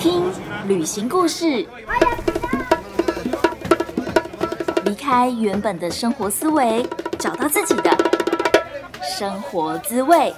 听旅行故事，离开原本的生活思维，找到自己的生活滋味。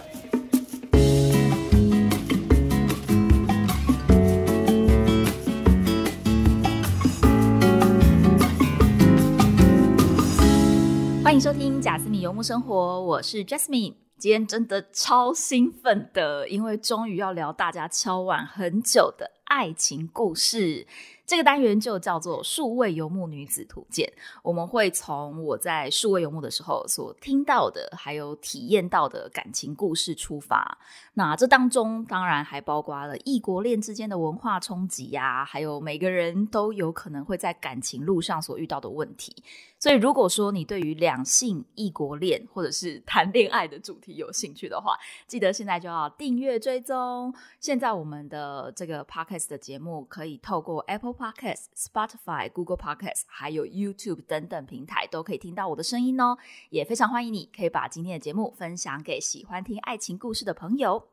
欢迎收听贾斯米游牧生活，我是 Jasmine。今天真的超兴奋的，因为终于要聊大家敲碗很久的。爱情故事。这个单元就叫做《数位游牧女子图鉴》，我们会从我在数位游牧的时候所听到的，还有体验到的感情故事出发。那这当中当然还包括了异国恋之间的文化冲击呀，还有每个人都有可能会在感情路上所遇到的问题。所以，如果说你对于两性、异国恋或者是谈恋爱的主题有兴趣的话，记得现在就要订阅追踪。现在我们的这个 podcast 的节目可以透过 Apple。Podcast、Spotify、Google Podcast，还有 YouTube 等等平台都可以听到我的声音哦。也非常欢迎你，可以把今天的节目分享给喜欢听爱情故事的朋友。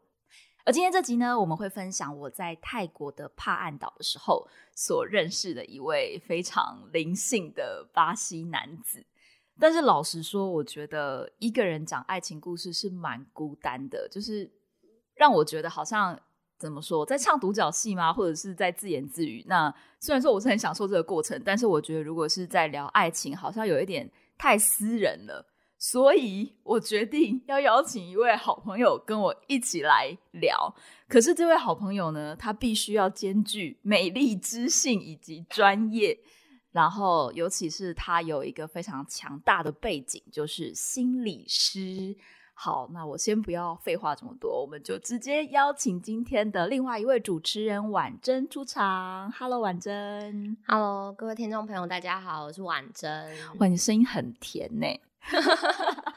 而今天这集呢，我们会分享我在泰国的帕岸岛的时候所认识的一位非常灵性的巴西男子。但是老实说，我觉得一个人讲爱情故事是蛮孤单的，就是让我觉得好像。怎么说，在唱独角戏吗？或者是在自言自语？那虽然说我是很享受这个过程，但是我觉得如果是在聊爱情，好像有一点太私人了。所以我决定要邀请一位好朋友跟我一起来聊。可是这位好朋友呢，他必须要兼具美丽、知性以及专业，然后尤其是他有一个非常强大的背景，就是心理师。好，那我先不要废话这么多，我们就直接邀请今天的另外一位主持人婉珍出场。Hello，婉珍。Hello，各位听众朋友，大家好，我是婉珍。哇，你声音很甜呢。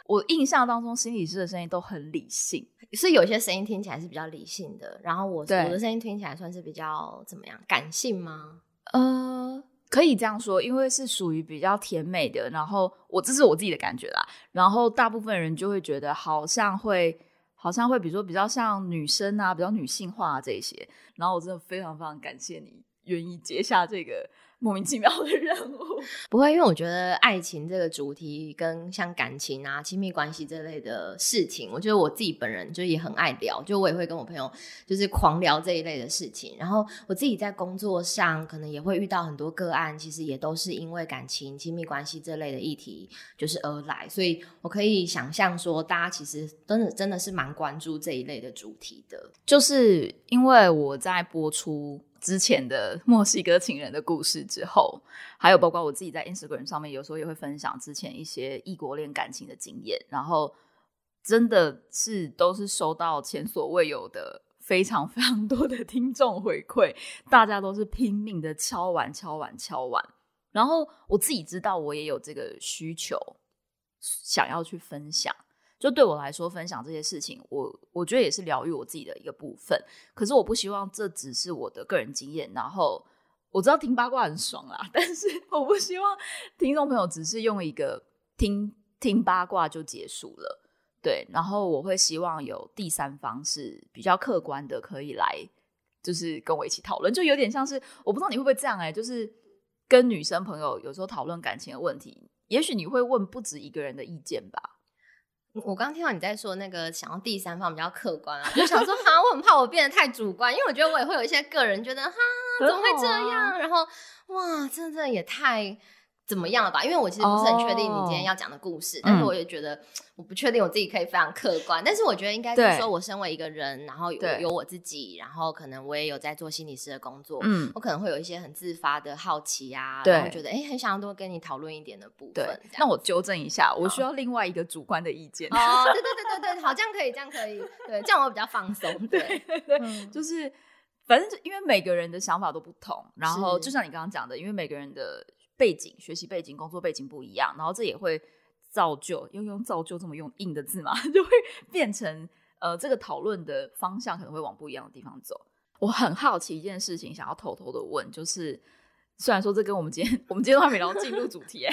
我印象当中，心理师的声音都很理性，是有些声音听起来是比较理性的。然后我我的声音听起来算是比较怎么样？感性吗？呃。可以这样说，因为是属于比较甜美的，然后我这是我自己的感觉啦，然后大部分人就会觉得好像会，好像会，比如说比较像女生啊，比较女性化这些，然后我真的非常非常感谢你。愿意接下这个莫名其妙的任务，不会，因为我觉得爱情这个主题跟像感情啊、亲密关系这类的事情，我觉得我自己本人就也很爱聊，就我也会跟我朋友就是狂聊这一类的事情。然后我自己在工作上可能也会遇到很多个案，其实也都是因为感情、亲密关系这类的议题就是而来，所以我可以想象说，大家其实真的真的是蛮关注这一类的主题的，就是因为我在播出。之前的墨西哥情人的故事之后，还有包括我自己在 Instagram 上面，有时候也会分享之前一些异国恋感情的经验，然后真的是都是收到前所未有的非常非常多的听众回馈，大家都是拼命的敲完敲完敲完，然后我自己知道我也有这个需求，想要去分享。就对我来说，分享这些事情，我我觉得也是疗愈我自己的一个部分。可是我不希望这只是我的个人经验。然后我知道听八卦很爽啊，但是我不希望听众朋友只是用一个听听八卦就结束了。对，然后我会希望有第三方是比较客观的，可以来就是跟我一起讨论。就有点像是我不知道你会不会这样哎，就是跟女生朋友有时候讨论感情的问题，也许你会问不止一个人的意见吧。我刚听到你在说那个想要第三方比较客观啊，我就想说哈，我很怕我变得太主观，因为我觉得我也会有一些个人觉得哈，怎么会这样？然后哇，真的真的也太。怎么样了吧？因为我其实不是很确定你今天要讲的故事，但是我也觉得我不确定我自己可以非常客观。但是我觉得应该是说我身为一个人，然后有有我自己，然后可能我也有在做心理师的工作，嗯，我可能会有一些很自发的好奇啊，然后觉得哎，很想要多跟你讨论一点的部分。对，那我纠正一下，我需要另外一个主观的意见。对对对对对，好，这样可以，这样可以，对，这样我比较放松。对，就是反正因为每个人的想法都不同，然后就像你刚刚讲的，因为每个人的。背景、学习背景、工作背景不一样，然后这也会造就，用用“造就”这么用硬的字嘛，就会变成呃，这个讨论的方向可能会往不一样的地方走。我很好奇一件事情，想要偷偷的问，就是虽然说这跟我们今天 我们今天还没聊进入主题，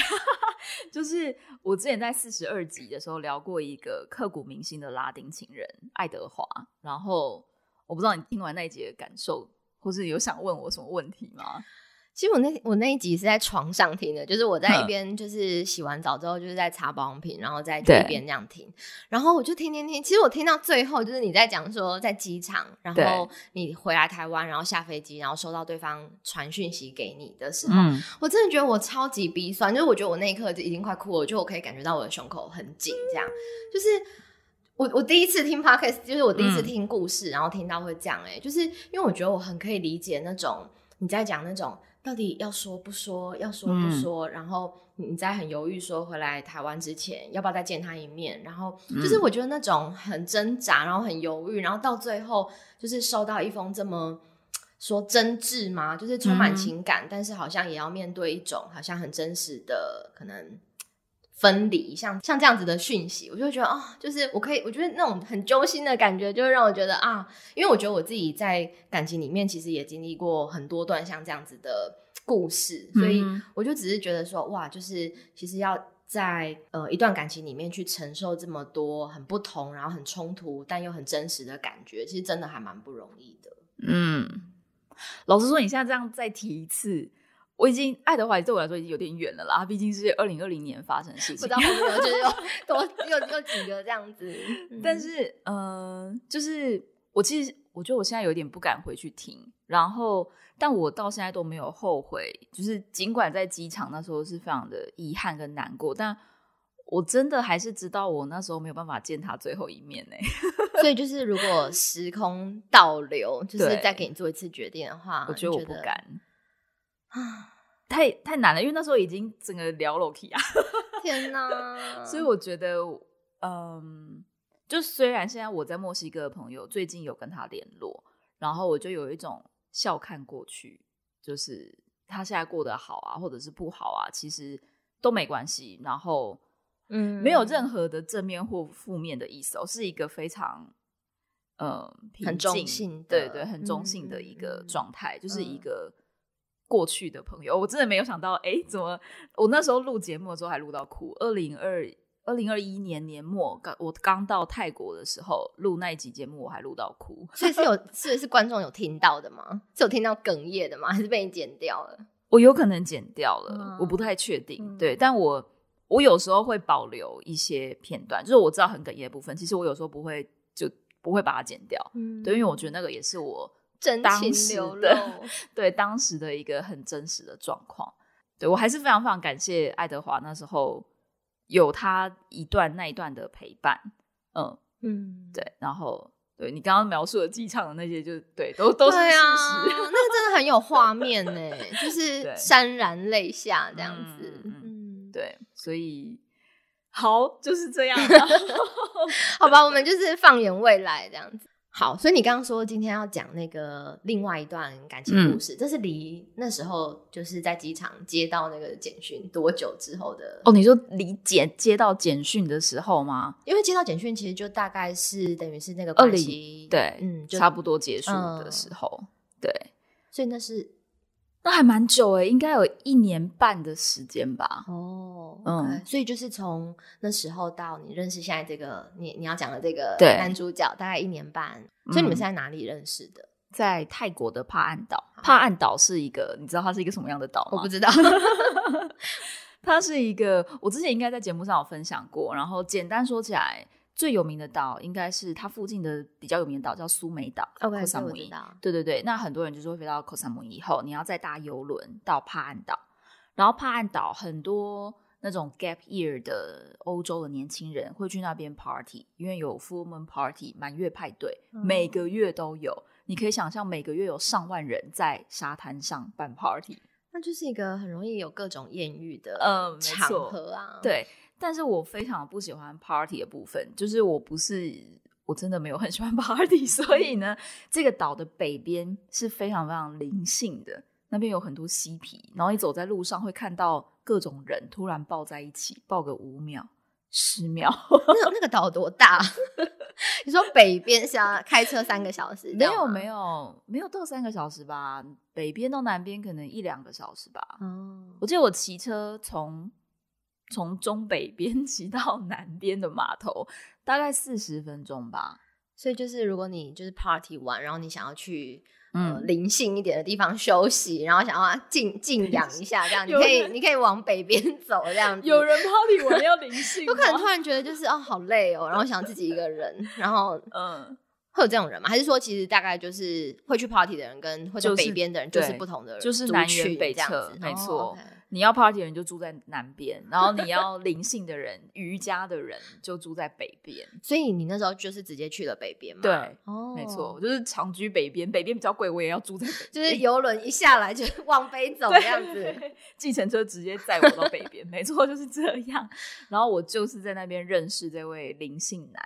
就是我之前在四十二集的时候聊过一个刻骨铭心的拉丁情人爱德华，然后我不知道你听完那一集的感受，或是有想问我什么问题吗？其实我那我那一集是在床上听的，就是我在一边就是洗完澡之后，就是在擦保养品，然后在一边这样听，然后我就听听听。其实我听到最后，就是你在讲说在机场，然后你回来台湾，然后下飞机，然后收到对方传讯息给你的时候，我真的觉得我超级鼻酸，就是我觉得我那一刻就已经快哭了，就我可以感觉到我的胸口很紧，这样。就是我我第一次听 podcast，就是我第一次听故事，然后听到会这样，哎，就是因为我觉得我很可以理解那种你在讲那种。到底要说不说，要说不说，然后你在很犹豫，说回来台湾之前要不要再见他一面，然后就是我觉得那种很挣扎，然后很犹豫，然后到最后就是收到一封这么说真挚吗？就是充满情感，但是好像也要面对一种好像很真实的可能。分离，像像这样子的讯息，我就会觉得啊，就是我可以，我觉得那种很揪心的感觉，就让我觉得啊，因为我觉得我自己在感情里面其实也经历过很多段像这样子的故事，所以我就只是觉得说，哇，就是其实要在呃一段感情里面去承受这么多很不同，然后很冲突但又很真实的感觉，其实真的还蛮不容易的。嗯，老实说，你现在这样再提一次。我已经爱德华也对我来说已经有点远了啦，毕竟是二零二零年发生的事情。不知道我没有，就是有多有有几个这样子。但是，嗯，就是我其实我觉得我现在有点不敢回去听。然后，但我到现在都没有后悔，就是尽管在机场那时候是非常的遗憾跟难过，但我真的还是知道我那时候没有办法见他最后一面呢。所以，就是如果时空倒流，就是再给你做一次决定的话，我觉得我不敢。啊，太太难了，因为那时候已经整个聊了 K 啊，天哪！所以我觉得，嗯，就虽然现在我在墨西哥的朋友最近有跟他联络，然后我就有一种笑看过去，就是他现在过得好啊，或者是不好啊，其实都没关系。然后，嗯，没有任何的正面或负面的意思，哦，是一个非常，嗯，很中性对对，很中性的一个状态，就是一个。过去的朋友，我真的没有想到，哎，怎么我那时候录节目的时候还录到哭。二零二二零二一年年末，刚我刚到泰国的时候录那一集节目，我还录到哭。所以是有是 是观众有听到的吗？是有听到哽咽的吗？还是被你剪掉了？我有可能剪掉了，我不太确定。对，但我我有时候会保留一些片段，就是我知道很哽咽的部分。其实我有时候不会，就不会把它剪掉。嗯，对，因为我觉得那个也是我。真情流露，对当时的一个很真实的状况，对我还是非常非常感谢爱德华那时候有他一段那一段的陪伴，嗯嗯，对，然后对你刚刚描述的机场的那些，就对，都都是事实，那个真的很有画面呢，就 是潸然泪下这样子，嗯，对，所以好就是这样，好吧，我们就是放眼未来这样子。好，所以你刚刚说今天要讲那个另外一段感情故事，这是离那时候就是在机场接到那个简讯多久之后的？哦，你说离简接到简讯的时候吗？因为接到简讯其实就大概是等于是那个二零对，嗯，就差不多结束的时候，对，所以那是。那还蛮久诶，应该有一年半的时间吧。哦，嗯，所以就是从那时候到你认识现在这个你你要讲的这个男主角，大概一年半。所以你们是在哪里认识的？在泰国的帕岸岛。帕岸岛是一个，你知道它是一个什么样的岛吗？我不知道。它是一个，我之前应该在节目上有分享过。然后简单说起来。最有名的岛应该是它附近的比较有名的岛，叫苏梅岛。科萨姆伊岛，对对对。那很多人就是会飞到科萨姆以后，你要再搭游轮到帕岸岛。然后帕岸岛很多那种 gap year 的欧洲的年轻人会去那边 party，因为有 full moon party 满月派对，每个月都有。你可以想象每个月有上万人在沙滩上办 party，那就是一个很容易有各种艳遇的呃场合啊，对。但是我非常不喜欢 party 的部分，就是我不是，我真的没有很喜欢 party，所以呢，这个岛的北边是非常非常灵性的，那边有很多嬉皮，然后你走在路上会看到各种人突然抱在一起，抱个五秒、十秒。那那个岛多大？你说北边要开车三个小时？没有没有没有到三个小时吧，北边到南边可能一两个小时吧。我记得我骑车从。从中北边 骑到南边的码头，大概四十分钟吧。所以就是，如果你就是 party 玩，然后你想要去嗯灵性一点的地方休息，然后想要静静养一下，这样你可以你可以往北边 走这样。有人 party 玩要灵性，有可能突然觉得就是哦好累哦，然后想自己一个人，然后嗯会有这种人吗？还是说其实大概就是会去 party 的人跟会去北边的人就是不同的，就是南辕北辙，没错。你要 Party 的人就住在南边，然后你要灵性的人、瑜伽的人就住在北边，所以你那时候就是直接去了北边嘛。对，哦，没错，我就是长居北边，北边比较贵，我也要住在。就是游轮一下来就 往北走的样子，计程车直接载我到北边，没错就是这样。然后我就是在那边认识这位灵性男，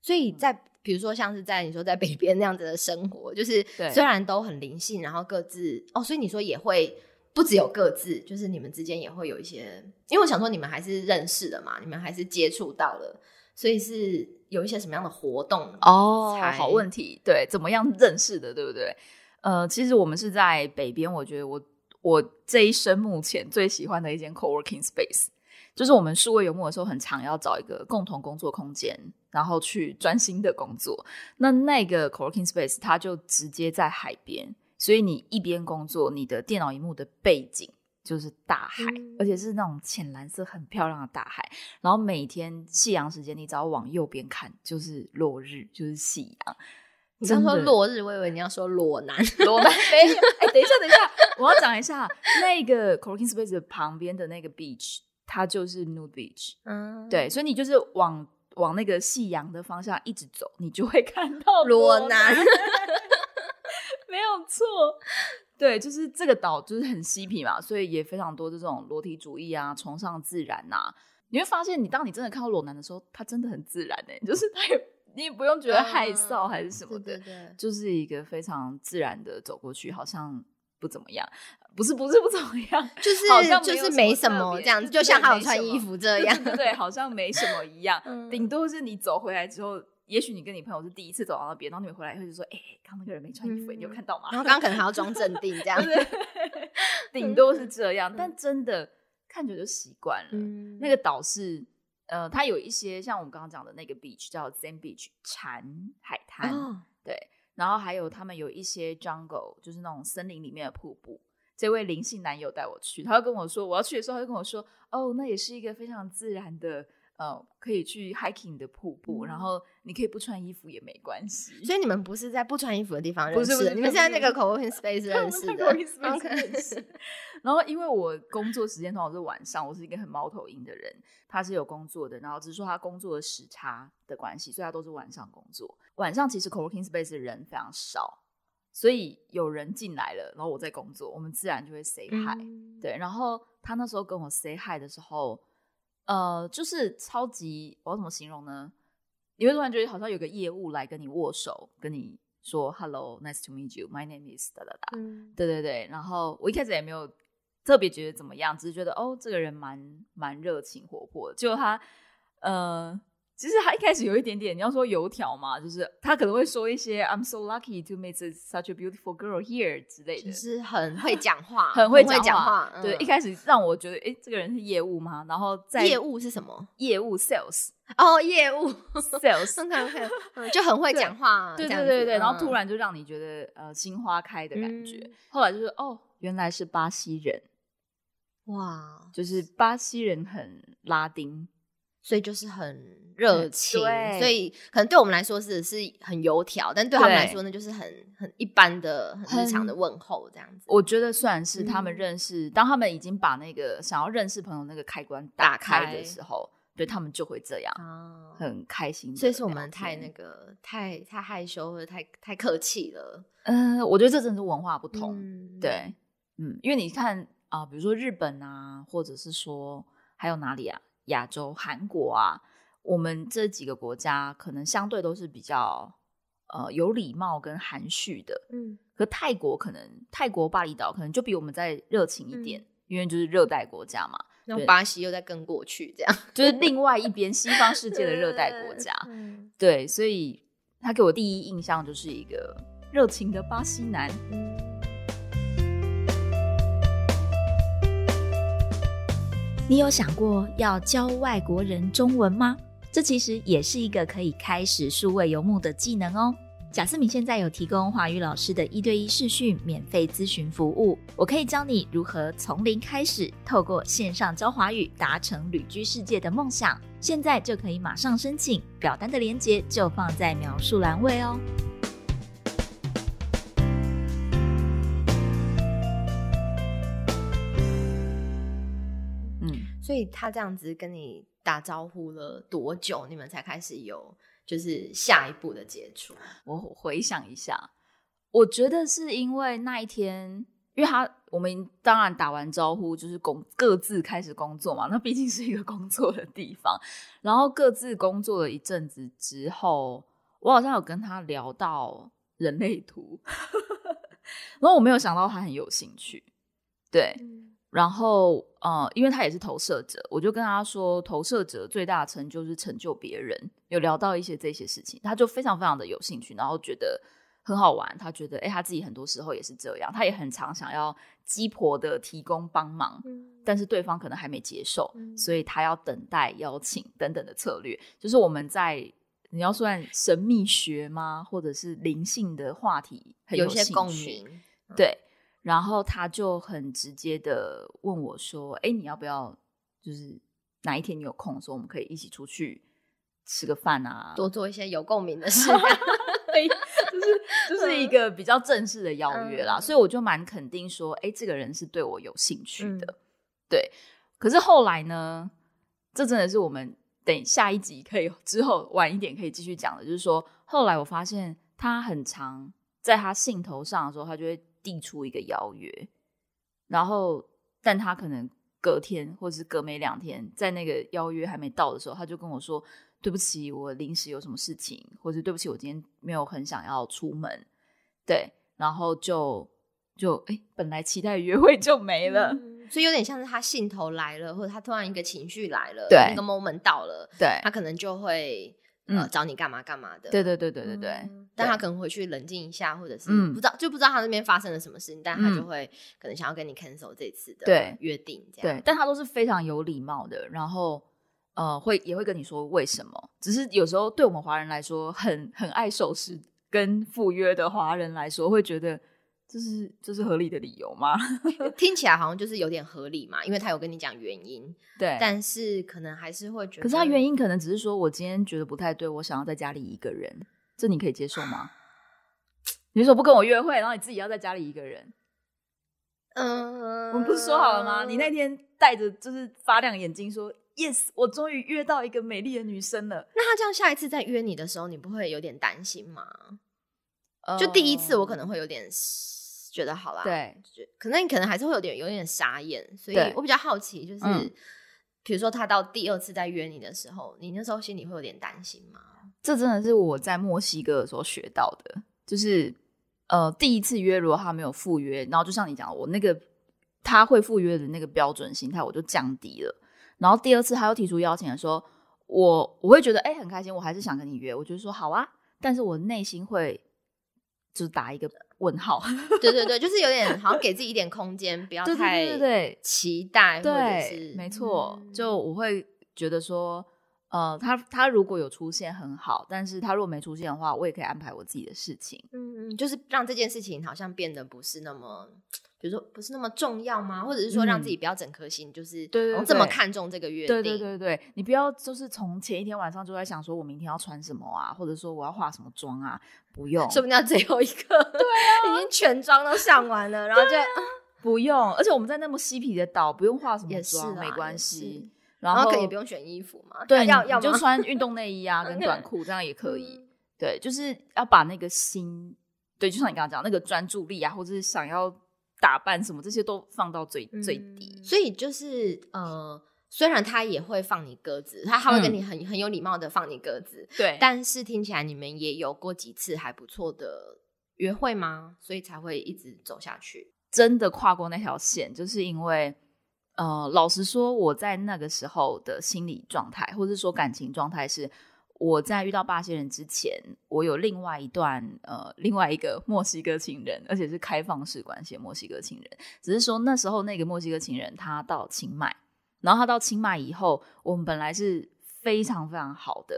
所以在比如说像是在你说在北边那样子的生活，就是虽然都很灵性，然后各自哦，所以你说也会。不只有各自，就是你们之间也会有一些，因为我想说你们还是认识的嘛，你们还是接触到了，所以是有一些什么样的活动哦？好问题，对，怎么样认识的，对不对？呃，其实我们是在北边，我觉得我我这一生目前最喜欢的一间 coworking space，就是我们数位游牧的时候很常要找一个共同工作空间，然后去专心的工作。那那个 coworking space，它就直接在海边。所以你一边工作，你的电脑荧幕的背景就是大海，而且是那种浅蓝色、很漂亮的大海。然后每天夕阳时间，你只要往右边看，就是落日，就是夕阳。你样说落日，我以为你要说裸男，裸男。哎，等一下，等一下，我要讲一下那个 Corking Space 旁边的那个 beach，它就是 n e w Beach。嗯，对，所以你就是往往那个夕阳的方向一直走，你就会看到裸男。没有错，对，就是这个岛就是很嬉皮嘛，所以也非常多这种裸体主义啊，崇尚自然呐。你会发现，你当你真的看到裸男的时候，他真的很自然哎，就是他也你也不用觉得害臊还是什么的，就是一个非常自然的走过去，好像不怎么样，不是不是不怎么样，就是就是没什么这样，就像他有穿衣服这样，对，好像没什么一样，顶多是你走回来之后。也许你跟你朋友是第一次走到那边，然后你们回来后就说：“哎，刚刚那个人没穿衣服，你有看到吗？”然后刚刚可能还要装镇定这样，顶多是这样。但真的看着就习惯了。那个岛是呃，它有一些像我们刚刚讲的那个 beach 叫 Zen Beach 禅海滩，对。然后还有他们有一些 jungle，就是那种森林里面的瀑布。这位灵性男友带我去，他就跟我说，我要去的时候，他就跟我说：“哦，那也是一个非常自然的。”呃，可以去 hiking 的瀑布，然后你可以不穿衣服也没关系。所以你们不是在不穿衣服的地方认识？不是，你们现在那个 coworking space 认识。然 后然后因为我工作时间通常是晚上，我是一个很猫头鹰的人。他是有工作的，然后只是说他工作的时差的关系，所以他都是晚上工作。晚上其实 coworking space 的人非常少，所以有人进来了，然后我在工作，我们自然就会 say hi。对，然后他那时候跟我 say hi 的时候。呃，就是超级，我怎么形容呢？你会突然觉得好像有个业务来跟你握手，跟你说 “hello，nice to meet you”，my name is 哒哒哒。对对对，然后我一开始也没有特别觉得怎么样，只是觉得哦，这个人蛮蛮热情活泼，果他嗯。其实他一开始有一点点，你要说油条嘛，就是他可能会说一些 “I'm so lucky to meet such a beautiful girl here” 之类的，就是 很会讲话，很会讲话。对，一开始让我觉得，哎，这个人是业务吗？然后业务是什么？业务 sales 哦，业务 sales，就很会讲话。对对对对，然后突然就让你觉得，呃，新花开的感觉。后来就是哦，原来是巴西人，哇，就是巴西人很拉丁。所以就是很热情，所以可能对我们来说是是很油条，但对他们来说呢，就是很很一般的、很日常的问候这样子。我觉得算然是他们认识，当他们已经把那个想要认识朋友那个开关打开的时候，对他们就会这样很开心。所以是我们太那个太太害羞或者太太客气了。嗯，我觉得这真的是文化不同。对，嗯，因为你看啊，比如说日本啊，或者是说还有哪里啊？亚洲、韩国啊，我们这几个国家可能相对都是比较呃有礼貌跟含蓄的，嗯，可泰国可能泰国巴厘岛可能就比我们再热情一点，因为就是热带国家嘛。巴西又在跟过去，这样就是另外一边西方世界的热带国家，对，所以他给我第一印象就是一个热情的巴西男。你有想过要教外国人中文吗？这其实也是一个可以开始数位游牧的技能哦。贾斯敏现在有提供华语老师的一对一视讯免费咨询服务，我可以教你如何从零开始，透过线上教华语达成旅居世界的梦想。现在就可以马上申请，表单的链接就放在描述栏位哦。所以他这样子跟你打招呼了多久？你们才开始有就是下一步的接触？我回想一下，我觉得是因为那一天，因为他我们当然打完招呼就是工各自开始工作嘛，那毕竟是一个工作的地方。然后各自工作了一阵子之后，我好像有跟他聊到人类图，然后我没有想到他很有兴趣，对。然后，呃，因为他也是投射者，我就跟他说，投射者最大成就是成就别人。有聊到一些这些事情，他就非常非常的有兴趣，然后觉得很好玩。他觉得，哎，他自己很多时候也是这样，他也很常想要鸡婆的提供帮忙，但是对方可能还没接受，所以他要等待邀请等等的策略。就是我们在你要算神秘学吗，或者是灵性的话题，有些共鸣，对。然后他就很直接的问我说：“哎，你要不要？就是哪一天你有空，说我们可以一起出去吃个饭啊，多做一些有共鸣的事。”对，就是就是一个比较正式的邀约啦。所以我就蛮肯定说：“哎，这个人是对我有兴趣的。”对。可是后来呢？这真的是我们等下一集可以之后晚一点可以继续讲的。就是说，后来我发现他很常在他信头上的时候，他就会。递出一个邀约，然后，但他可能隔天或是隔没两天，在那个邀约还没到的时候，他就跟我说：“对不起，我临时有什么事情，或者对不起，我今天没有很想要出门。”对，然后就就哎，本来期待约会就没了，所以有点像是他兴头来了，或者他突然一个情绪来了，对，那个 moment 到了，对他可能就会。呃，找你干嘛干嘛的？对对对对对对，但他可能回去冷静一下，或者是不知道就不知道他那边发生了什么事情，但他就会可能想要跟你 cancel 这次的约定。这样。对，但他都是非常有礼貌的，然后呃，会也会跟你说为什么。只是有时候对我们华人来说，很很爱守时跟赴约的华人来说，会觉得。这是这是合理的理由吗？听起来好像就是有点合理嘛，因为他有跟你讲原因，对。但是可能还是会觉得，可是他原因可能只是说我今天觉得不太对，我想要在家里一个人，这你可以接受吗？你说不跟我约会，然后你自己要在家里一个人，嗯，我们不是说好了吗？你那天带着就是发亮眼睛说 yes，我终于约到一个美丽的女生了。那他这样下一次再约你的时候，你不会有点担心吗？就第一次我可能会有点。觉得好啦，对，可能你可能还是会有点有点傻眼，所以我比较好奇，就是比如说他到第二次再约你的时候，你那时候心里会有点担心吗？这真的是我在墨西哥的候学到的，就是呃，第一次约如果他没有赴约，然后就像你讲，我那个他会赴约的那个标准心态，我就降低了。然后第二次他又提出邀请的时候，我我会觉得哎很开心，我还是想跟你约，我就说好啊，但是我内心会。就是打一个问号，对对对，就是有点好像给自己一点空间，不要太期待，或者是没错，就我会觉得说，呃，他他如果有出现很好，但是他若没出现的话，我也可以安排我自己的事情，嗯，就是让这件事情好像变得不是那么，比如说不是那么重要吗？或者是说让自己不要整颗心就是对对，这么看重这个约定，对对对对，你不要就是从前一天晚上就在想说我明天要穿什么啊，或者说我要化什么妆啊。不用，不定要最后一个？对啊，已经全妆都上完了，然后就 不用。而且我们在那么嬉皮的岛，不用化什么妆，没关系。然后也不用选衣服嘛，对，要要就穿运动内衣啊，跟短裤这样也可以。对，就是要把那个心，对，就像你刚刚讲那个专注力啊，或者是想要打扮什么这些都放到最最低。所以就是呃。虽然他也会放你鸽子，他他会跟你很很有礼貌的放你鸽子，对。但是听起来你们也有过几次还不错的约会吗？所以才会一直走下去。真的跨过那条线，就是因为，呃，老实说，我在那个时候的心理状态，或者说感情状态是，我在遇到巴西人之前，我有另外一段呃另外一个墨西哥情人，而且是开放式关系墨西哥情人。只是说那时候那个墨西哥情人他到清迈。然后他到清迈以后，我们本来是非常非常好的，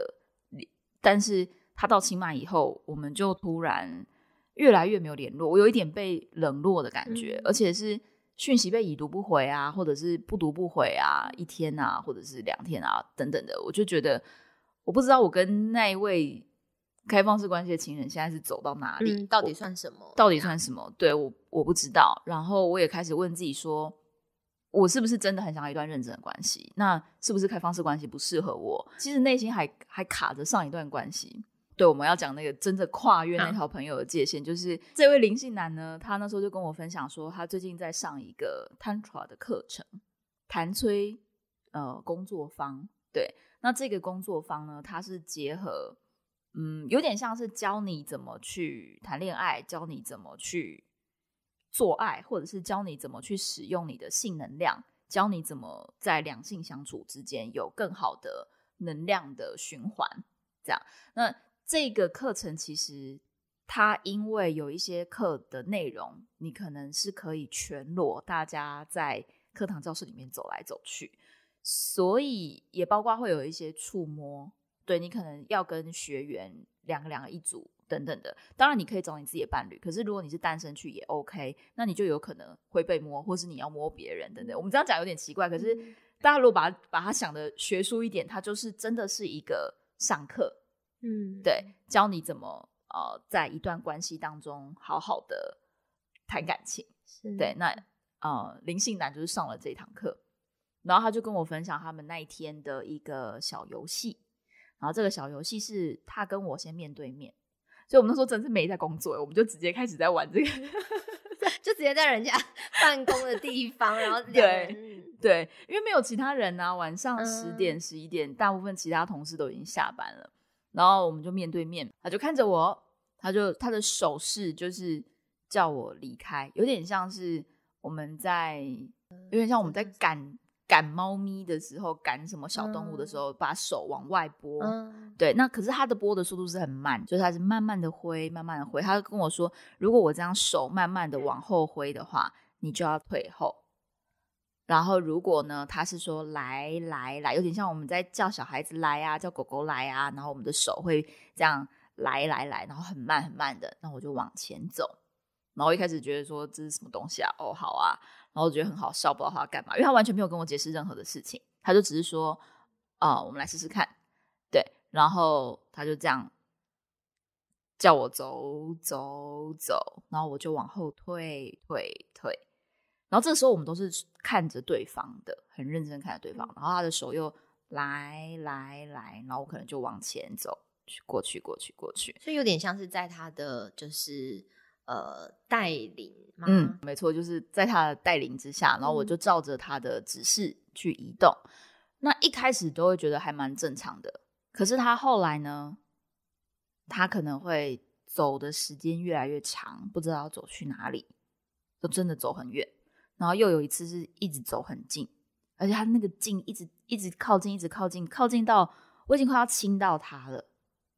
但是他到清迈以后，我们就突然越来越没有联络，我有一点被冷落的感觉，而且是讯息被已读不回啊，或者是不读不回啊，一天啊，或者是两天啊，等等的，我就觉得我不知道我跟那一位开放式关系的情人现在是走到哪里，到底算什么？到底算什么？对我我不知道，然后我也开始问自己说。我是不是真的很想要一段认真的关系？那是不是开放式关系不适合我？其实内心还还卡着上一段关系。对，我们要讲那个真的跨越那条朋友的界限，就是这位林性男呢，他那时候就跟我分享说，他最近在上一个 Tantra 的课程，谭崔呃工作坊。对，那这个工作坊呢，它是结合嗯，有点像是教你怎么去谈恋爱，教你怎么去。做爱，或者是教你怎么去使用你的性能量，教你怎么在两性相处之间有更好的能量的循环。这样，那这个课程其实它因为有一些课的内容，你可能是可以全裸，大家在课堂教室里面走来走去，所以也包括会有一些触摸，对你可能要跟学员两个两个一组。等等的，当然你可以找你自己的伴侣，可是如果你是单身去也 OK，那你就有可能会被摸，或是你要摸别人等等。我们这样讲有点奇怪，可是大家如果把把他想的学术一点，他就是真的是一个上课，嗯，对，教你怎么呃在一段关系当中好好的谈感情，对，那呃灵性男就是上了这堂课，然后他就跟我分享他们那一天的一个小游戏，然后这个小游戏是他跟我先面对面。所以我们那时候真是没在工作，我们就直接开始在玩这个，就直接在人家 办公的地方，然后对对，因为没有其他人啊，晚上十点十一点，大部分其他同事都已经下班了，然后我们就面对面，他就看着我，他就他的手势就是叫我离开，有点像是我们在，有点像我们在赶。赶猫咪的时候，赶什么小动物的时候，把手往外拨，对，那可是它的拨的速度是很慢，就是它是慢慢的挥，慢慢的挥。他跟我说，如果我这样手慢慢的往后挥的话，你就要退后。然后如果呢，他是说来来来，有点像我们在叫小孩子来啊，叫狗狗来啊，然后我们的手会这样来来来，然后很慢很慢的，那我就往前走。然后一开始觉得说这是什么东西啊？哦，好啊。然后我觉得很好笑，不知道他要干嘛，因为他完全没有跟我解释任何的事情，他就只是说：“啊，我们来试试看。”对，然后他就这样叫我走走走，然后我就往后退退退，然后这时候我们都是看着对方的，很认真看着对方，然后他的手又来来来，然后我可能就往前走去过去过去过去，所以有点像是在他的就是。呃，带领嗯，没错，就是在他的带领之下，然后我就照着他的指示去移动。那一开始都会觉得还蛮正常的，可是他后来呢，他可能会走的时间越来越长，不知道要走去哪里，就真的走很远。然后又有一次是一直走很近，而且他那个近一直一直靠近，一直靠近，靠近到我已经快要亲到他了，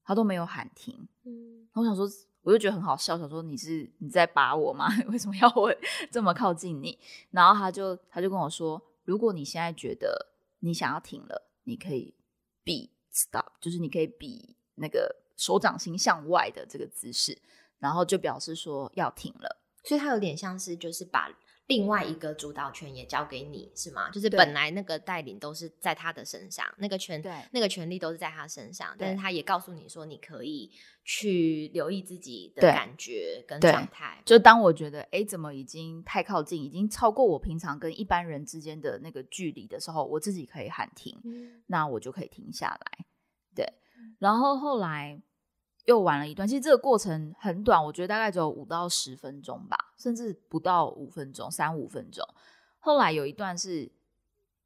他都没有喊停。嗯，我想说。我就觉得很好笑，想说你是你在把我吗？为什么要我 这么靠近你？然后他就他就跟我说，如果你现在觉得你想要停了，你可以比 stop，就是你可以比那个手掌心向外的这个姿势，然后就表示说要停了。所以他有点像是就是把。另外一个主导权也交给你，是吗？就是本来那个带领都是在他的身上，那个权、那个权利都是在他身上，但是他也告诉你说，你可以去留意自己的感觉跟状态。就当我觉得，哎，怎么已经太靠近，已经超过我平常跟一般人之间的那个距离的时候，我自己可以喊停，那我就可以停下来。对，然后后来。又玩了一段，其实这个过程很短，我觉得大概只有五到十分钟吧，甚至不到五分钟，三五分钟。后来有一段是，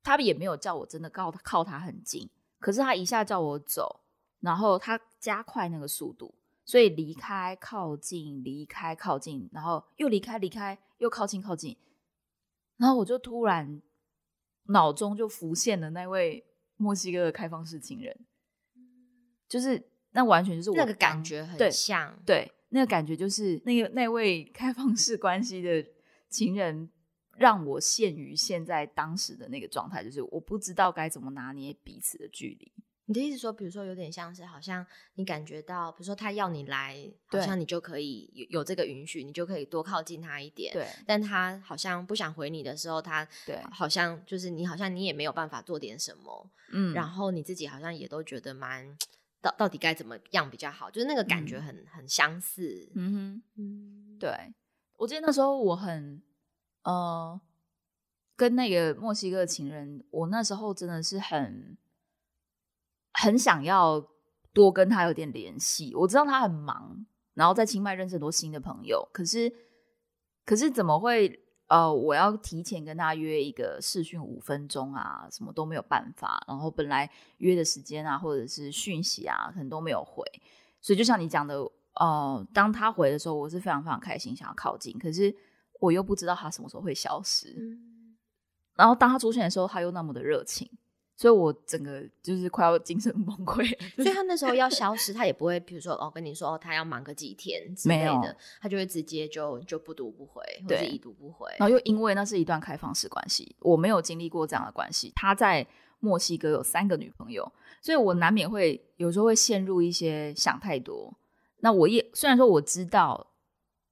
他也没有叫我真的靠靠他很近，可是他一下叫我走，然后他加快那个速度，所以离开靠近离开靠近，然后又离开离开又靠近靠近，然后我就突然脑中就浮现了那位墨西哥的开放式情人，就是。那完全就是那个感觉很像，对，那个感觉就是那个那位开放式关系的情人让我陷于现在当时的那个状态，就是我不知道该怎么拿捏彼此的距离。你的意思说，比如说有点像是好像你感觉到，比如说他要你来，好像你就可以有有这个允许，你就可以多靠近他一点，对。但他好像不想回你的时候，他对，好像就是你好像你也没有办法做点什么，嗯。然后你自己好像也都觉得蛮。到到底该怎么样比较好？就是那个感觉很很相似。嗯哼，对，我记得那时候我很，呃，跟那个墨西哥情人，我那时候真的是很，很想要多跟他有点联系。我知道他很忙，然后在清迈认识很多新的朋友，可是，可是怎么会？呃，我要提前跟他约一个试训五分钟啊，什么都没有办法。然后本来约的时间啊，或者是讯息啊，很多没有回。所以就像你讲的，呃，当他回的时候，我是非常非常开心，想要靠近。可是我又不知道他什么时候会消失。然后当他出现的时候，他又那么的热情。所以我整个就是快要精神崩溃。所以他那时候要消失，他也不会，比如说哦跟你说他要忙个几天之类的，他就会直接就就不读不回，或者已读不回。然后又因为那是一段开放式关系，我没有经历过这样的关系。他在墨西哥有三个女朋友，所以我难免会有时候会陷入一些想太多。那我也虽然说我知道，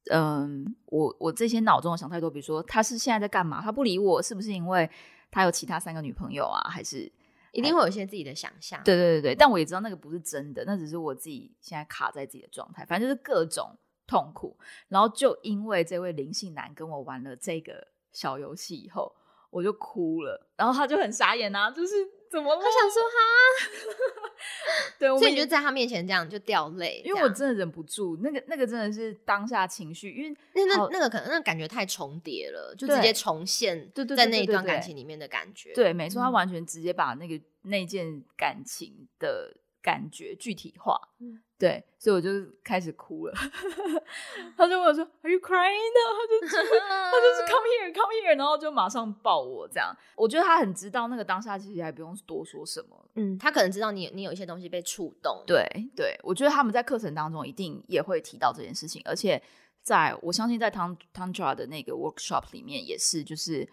嗯，我我这些脑中的想太多，比如说他是现在在干嘛？他不理我，是不是因为他有其他三个女朋友啊？还是？一定会有一些自己的想象，对对对对，但我也知道那个不是真的，那只是我自己现在卡在自己的状态，反正就是各种痛苦，然后就因为这位灵性男跟我玩了这个小游戏以后，我就哭了，然后他就很傻眼啊，就是。怎么了？我想说哈，对，所以你就在他面前这样就掉泪，因为我真的忍不住，那个那个真的是当下情绪，因为那那那个可能那感觉太重叠了，就直接重现在那一段感情里面的感觉。对，没错，他完全直接把那个那件感情的。感觉具体化，对，所以我就开始哭了。他就跟我说：“Are you crying?” 他就是他就是 come here, come here，然后就马上抱我这样。我觉得他很知道那个当下，其实还不用多说什么。嗯，他可能知道你你有一些东西被触动。对，对我觉得他们在课程当中一定也会提到这件事情，而且在我相信在 Tan Tantra 的那个 workshop 里面也是，就是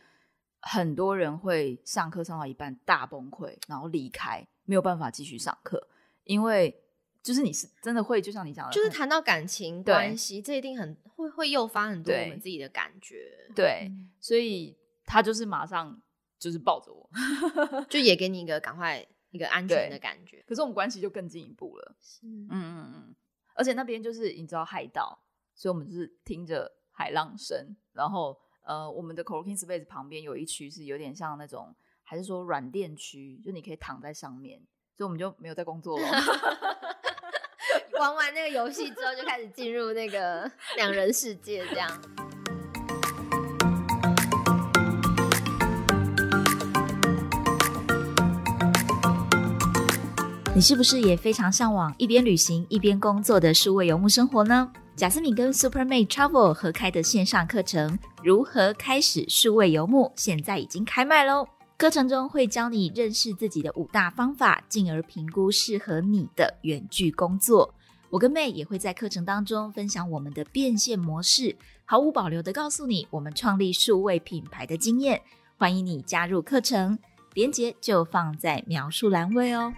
很多人会上课上到一半大崩溃，然后离开，没有办法继续上课。因为就是你是真的会，就像你讲的，就是谈到感情关系，这一定很会会诱发很多我们自己的感觉。对，所以他就是马上就是抱着我，就也给你一个赶快一个安全的感觉。可是我们关系就更进一步了。嗯嗯嗯嗯。而且那边就是你知道海岛，所以我们就是听着海浪声，然后呃，我们的 co-working space 旁边有一区是有点像那种，还是说软垫区，就你可以躺在上面。所以我们就没有在工作了。玩完那个游戏之后，就开始进入那个两人世界，这样。你是不是也非常向往一边旅行一边工作的数位游牧生活呢？贾斯敏跟 Superme Travel 合开的线上课程《如何开始数位游牧》现在已经开卖喽。课程中会教你认识自己的五大方法，进而评估适合你的远距工作。我跟妹也会在课程当中分享我们的变现模式，毫无保留的告诉你我们创立数位品牌的经验。欢迎你加入课程，链接就放在描述栏位哦。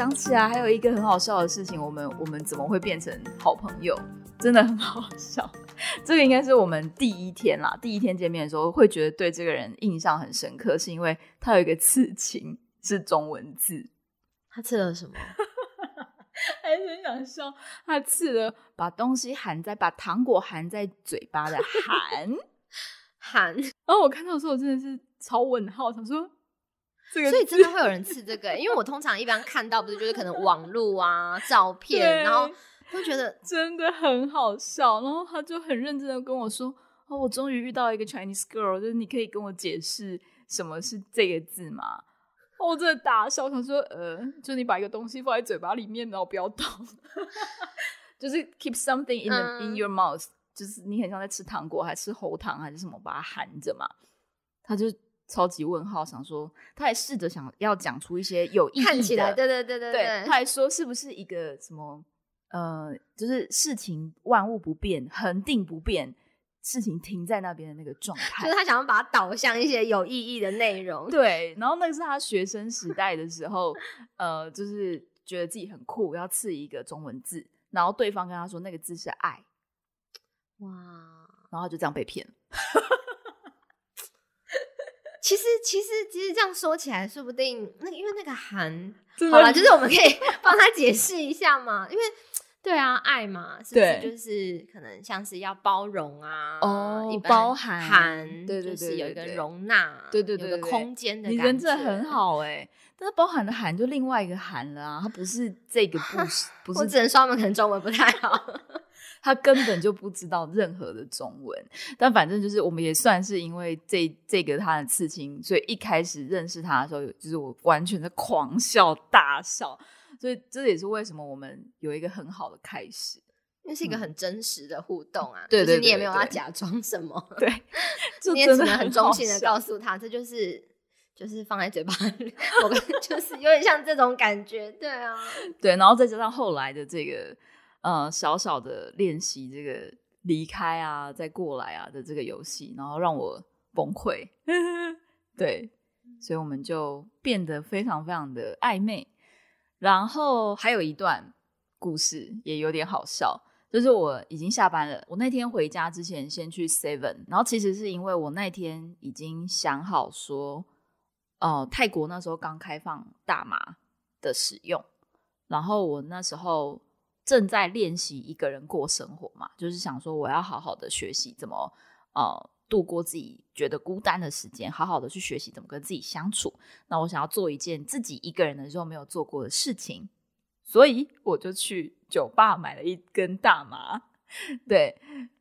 想起啊，还有一个很好笑的事情，我们我们怎么会变成好朋友，真的很好笑。这个应该是我们第一天啦，第一天见面的时候，会觉得对这个人印象很深刻，是因为他有一个刺青是中文字。他刺了什么？还是想笑？他刺了把东西含在，把糖果含在嘴巴的含 含。然后我看到的时候，真的是超问号，想说。所以真的会有人吃这个，因为我通常一般看到不是就是可能网路啊照片，然后就觉得真的很好笑，然后他就很认真的跟我说：“哦，我终于遇到一个 Chinese girl，就是你可以跟我解释什么是这个字吗？”我真的大笑，他说：“呃，就你把一个东西放在嘴巴里面，然后不要动，就是 keep something in in your mouth，就是你很像在吃糖果，还是吃喉糖，还是什么，把它含着嘛。”他就。超级问号，想说他还试着想要讲出一些有意义的，看起来对对对对对，他还说是不是一个什么呃，就是事情万物不变，恒定不变，事情停在那边的那个状态，就是他想要把它导向一些有意义的内容。对，然后那个是他学生时代的时候，呃，就是觉得自己很酷，要刺一个中文字，然后对方跟他说那个字是爱，哇，然后就这样被骗。其实其实其实这样说起来，说不定那因为那个含好了，就是我们可以帮他解释一下嘛。因为对啊，爱嘛，是不是就是可能像是要包容啊，你包含，对对对，是有一个容纳，对对对，有个空间的感觉。你真的很好哎，但是包含的含就另外一个含了啊，它不是这个 不是，我只能说们可能中文不太好。他根本就不知道任何的中文，但反正就是我们也算是因为这这个他的刺青，所以一开始认识他的时候，就是我完全的狂笑大笑，所以这也是为什么我们有一个很好的开始，那是一个很真实的互动啊，就是你也没有要假装什么，对，你也只能很忠心的告诉他，这就是就是放在嘴巴里，我们 就是有点像这种感觉，对啊，对，然后再加上后来的这个。呃，小小的练习这个离开啊，再过来啊的这个游戏，然后让我崩溃。对，所以我们就变得非常非常的暧昧。然后还有一段故事也有点好笑，就是我已经下班了，我那天回家之前先去 Seven，然后其实是因为我那天已经想好说，哦，泰国那时候刚开放大麻的使用，然后我那时候。正在练习一个人过生活嘛，就是想说我要好好的学习怎么呃度过自己觉得孤单的时间，好好的去学习怎么跟自己相处。那我想要做一件自己一个人的时候没有做过的事情，所以我就去酒吧买了一根大麻。对，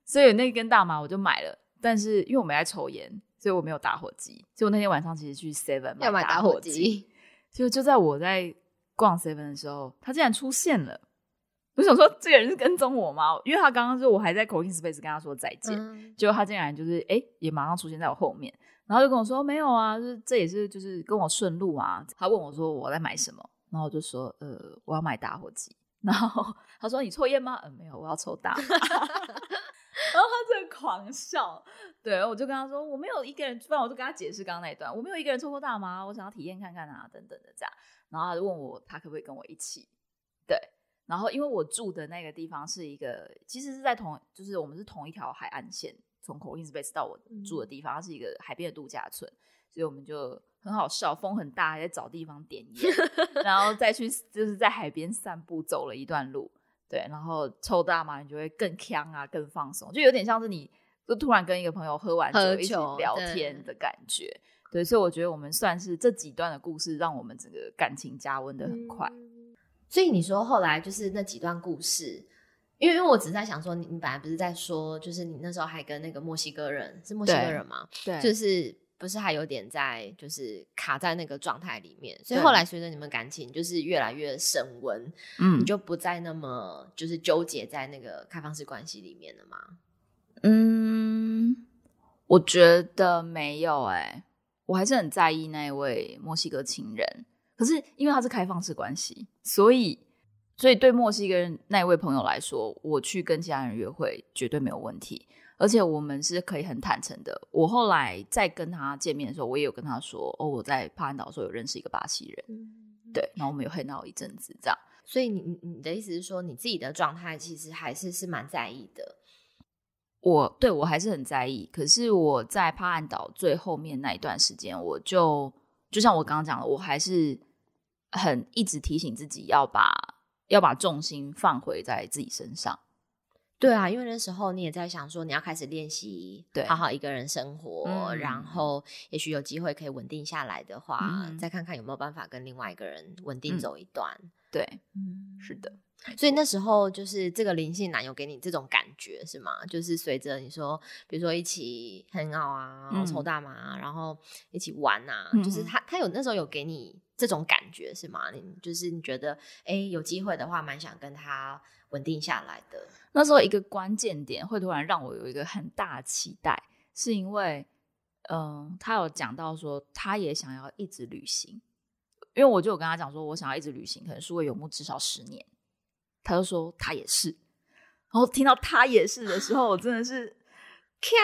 所以那根大麻我就买了，但是因为我没在抽烟，所以我没有打火机，所以我那天晚上其实去 Seven 要买打火机。就就在我在逛 Seven 的时候，他竟然出现了。我想说，这个人是跟踪我吗？因为他刚刚就我还在口音 space 跟他说再见，结果他竟然就是哎，也马上出现在我后面，然后就跟我说没有啊，就是这也是就是跟我顺路啊。他问我说我在买什么，然后我就说呃，我要买打火机。然后他说你抽烟吗？嗯，没有，我要抽大麻。然后他正狂笑，对，我就跟他说我没有一个人，不然我就跟他解释刚刚那一段，我没有一个人抽过大麻，我想要体验看看啊等等的这样。然后他就问我他可不可以跟我一起。然后，因为我住的那个地方是一个，其实是在同，就是我们是同一条海岸线，从 c o s p a c e 到我住的地方，它是一个海边的度假村，所以我们就很好笑，风很大，还在找地方点烟，然后再去就是在海边散步，走了一段路，对，然后抽大麻你就会更呛啊，更放松，就有点像是你就突然跟一个朋友喝完酒一起聊天的感觉，对，所以我觉得我们算是这几段的故事，让我们整个感情加温的很快。所以你说后来就是那几段故事，因为因为我只在想说，你你本来不是在说，就是你那时候还跟那个墨西哥人是墨西哥人吗？对，就是不是还有点在就是卡在那个状态里面，所以后来随着你们感情就是越来越升温，嗯，你就不再那么就是纠结在那个开放式关系里面了吗？嗯，我觉得没有哎，我还是很在意那一位墨西哥情人。可是因为它是开放式关系，所以所以对墨西哥人那一位朋友来说，我去跟其他人约会绝对没有问题，而且我们是可以很坦诚的。我后来再跟他见面的时候，我也有跟他说：“哦，我在帕安岛的时候有认识一个巴西人。”对，然后我们有黑闹一阵子这样。所以你你的意思是说，你自己的状态其实还是是蛮在意的。我对我还是很在意，可是我在帕岸岛最后面那一段时间，我就就像我刚刚讲的，我还是。很一直提醒自己要把要把重心放回在自己身上。对啊，因为那时候你也在想说，你要开始练习，对，好好一个人生活，然后也许有机会可以稳定下来的话，再看看有没有办法跟另外一个人稳定走一段。对，嗯，是的。所以那时候就是这个灵性男友给你这种感觉是吗？就是随着你说，比如说一起很好啊，抽大麻，然后一起玩啊，就是他他有那时候有给你。这种感觉是吗？你就是你觉得，哎，有机会的话，蛮想跟他稳定下来的。那时候一个关键点会突然让我有一个很大期待，是因为，嗯，他有讲到说他也想要一直旅行，因为我就有跟他讲说我想要一直旅行，可能是位游牧至少十年。他就说他也是，然后听到他也是的时候，我真的是，枪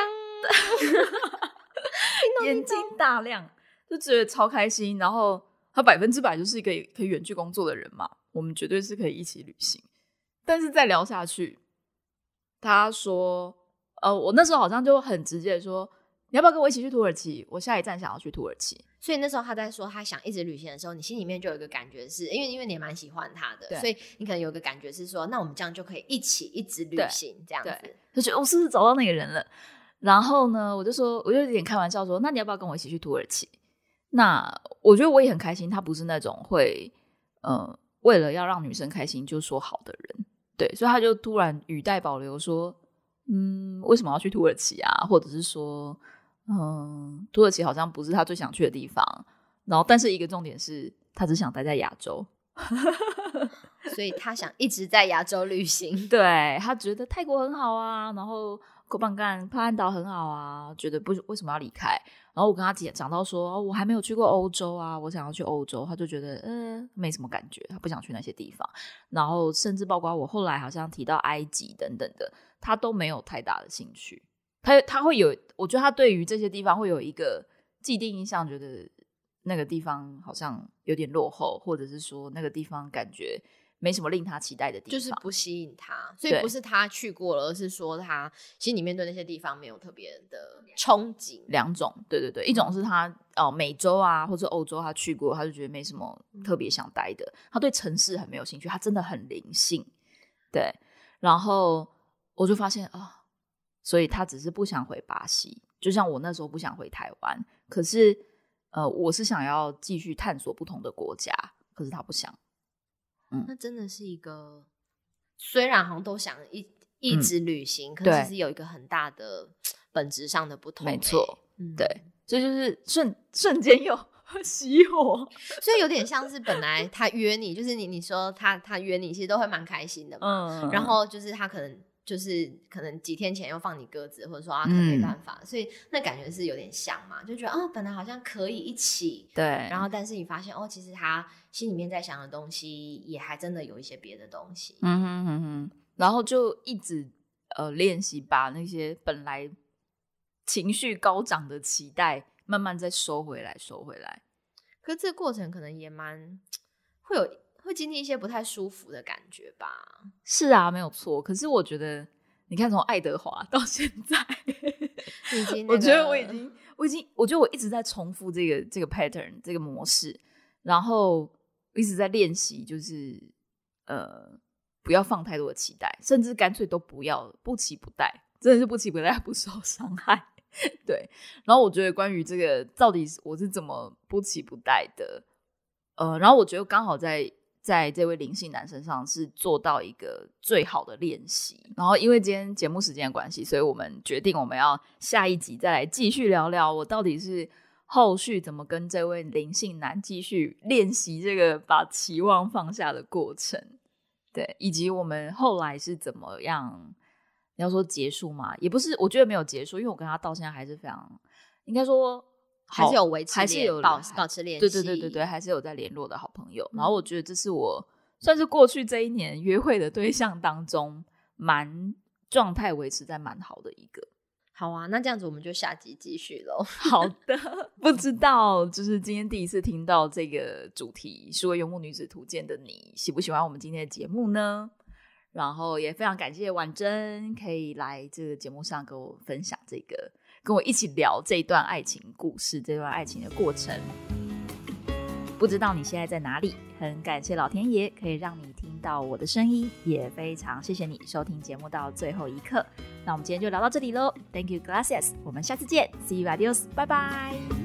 眼睛大亮，就觉得超开心，然后。他百分之百就是一个可以远距工作的人嘛，我们绝对是可以一起旅行。但是再聊下去，他说，呃，我那时候好像就很直接说，你要不要跟我一起去土耳其？我下一站想要去土耳其。所以那时候他在说他想一直旅行的时候，你心里面就有一个感觉是，因为因为你也蛮喜欢他的，所以你可能有个感觉是说，那我们这样就可以一起一直旅行这样子。就觉得我是不是找到那个人了？然后呢，我就说，我就有点开玩笑说，那你要不要跟我一起去土耳其？那我觉得我也很开心，他不是那种会，呃，为了要让女生开心就说好的人，对，所以他就突然语带保留说，嗯，为什么要去土耳其啊？或者是说，嗯，土耳其好像不是他最想去的地方。然后，但是一个重点是他只想待在亚洲，所以他想一直在亚洲旅行。对他觉得泰国很好啊，然后克板干、帕兰岛很好啊，觉得不为什么要离开？然后我跟他讲讲到说，我还没有去过欧洲啊，我想要去欧洲，他就觉得嗯没什么感觉，他不想去那些地方。然后甚至包括我后来好像提到埃及等等的，他都没有太大的兴趣。他他会有，我觉得他对于这些地方会有一个既定印象，觉得那个地方好像有点落后，或者是说那个地方感觉。没什么令他期待的地方，就是不吸引他，所以不是他去过了，而是说他心里面对那些地方没有特别的憧憬。两种，对对对，一种是他呃美洲啊或者欧洲他去过，他就觉得没什么特别想待的。他对城市很没有兴趣，他真的很灵性。对，然后我就发现啊，所以他只是不想回巴西，就像我那时候不想回台湾。可是呃，我是想要继续探索不同的国家，可是他不想。那真的是一个，虽然好像都想一一直旅行，可是是有一个很大的本质上的不同，没错，对，这就是瞬瞬间又 熄火，所以有点像是本来他约你，就是你你说他他约你，其实都会蛮开心的，嗯，然后就是他可能。就是可能几天前又放你鸽子，或者说啊没办法，所以那感觉是有点像嘛，就觉得啊本来好像可以一起，对，然后但是你发现哦其实他心里面在想的东西也还真的有一些别的东西，嗯哼哼哼，然后就一直呃练习把那些本来情绪高涨的期待慢慢再收回来，收回来，可是这个过程可能也蛮会有。会经历一些不太舒服的感觉吧？是啊，没有错。可是我觉得，你看，从爱德华到现在，已经我觉得我已经，我已经，我觉得我一直在重复这个这个 pattern 这个模式，然后一直在练习，就是呃，不要放太多的期待，甚至干脆都不要不期不待，真的是不期不待不受伤害。对。然后我觉得关于这个到底我是怎么不期不待的，呃，然后我觉得刚好在。在这位灵性男身上是做到一个最好的练习，然后因为今天节目时间的关系，所以我们决定我们要下一集再来继续聊聊我到底是后续怎么跟这位灵性男继续练习这个把期望放下的过程，对，以及我们后来是怎么样，你要说结束嘛，也不是，我觉得没有结束，因为我跟他到现在还是非常，应该说。还是有维持，还是有保保持联系。对对对对对，还是有在联络的好朋友。然后我觉得这是我算是过去这一年约会的对象当中，蛮状态维持在蛮好的一个。好啊，那这样子我们就下集继续喽。好的，不知道就是今天第一次听到这个主题《是为游牧女子图鉴》的你，喜不喜欢我们今天的节目呢？然后也非常感谢婉珍可以来这个节目上跟我分享这个。跟我一起聊这段爱情故事，这段爱情的过程。不知道你现在在哪里，很感谢老天爷可以让你听到我的声音，也非常谢谢你收听节目到最后一刻。那我们今天就聊到这里喽，Thank you, gracias。我们下次见，See you, adios，拜拜。